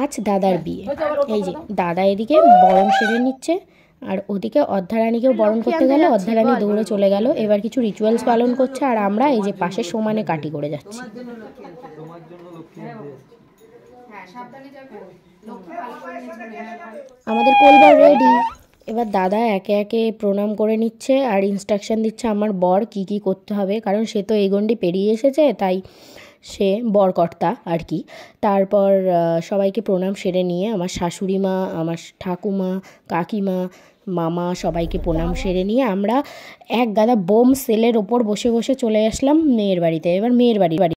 আজ দাদার হ্যাঁ। বিয়ে এই যে দাদা এদিকে বরণ সেরে নিচ্ছে আর ওদিকে অর্ধারানীকেও হ্যাঁ, বরণ করতে গেলো অর্ধারানী দৌড়ে চলে গেল এবার কিছু রিচুয়ালস হ্যাঁ, পালন করছে আর আমরা এই যে পাশে সমানে কাটি করে যাচ্ছি আমাদের কলবার রেডি এবার দাদা একে একে প্রণাম করে নিচ্ছে আর ইনস্ট্রাকশান দিচ্ছে আমার বর কি কি করতে হবে কারণ সে তো এই গন্ডি পেরিয়ে এসেছে তাই সে বরকর্তা আর কি তারপর সবাইকে প্রণাম সেরে নিয়ে আমার শাশুড়ি মা আমার ঠাকুমা কাকিমা মামা সবাইকে প্রণাম সেরে নিয়ে আমরা এক গাদা বোম সেলের ওপর বসে বসে চলে আসলাম মেয়ের বাড়িতে এবার মেয়ের বাড়ি বাড়ি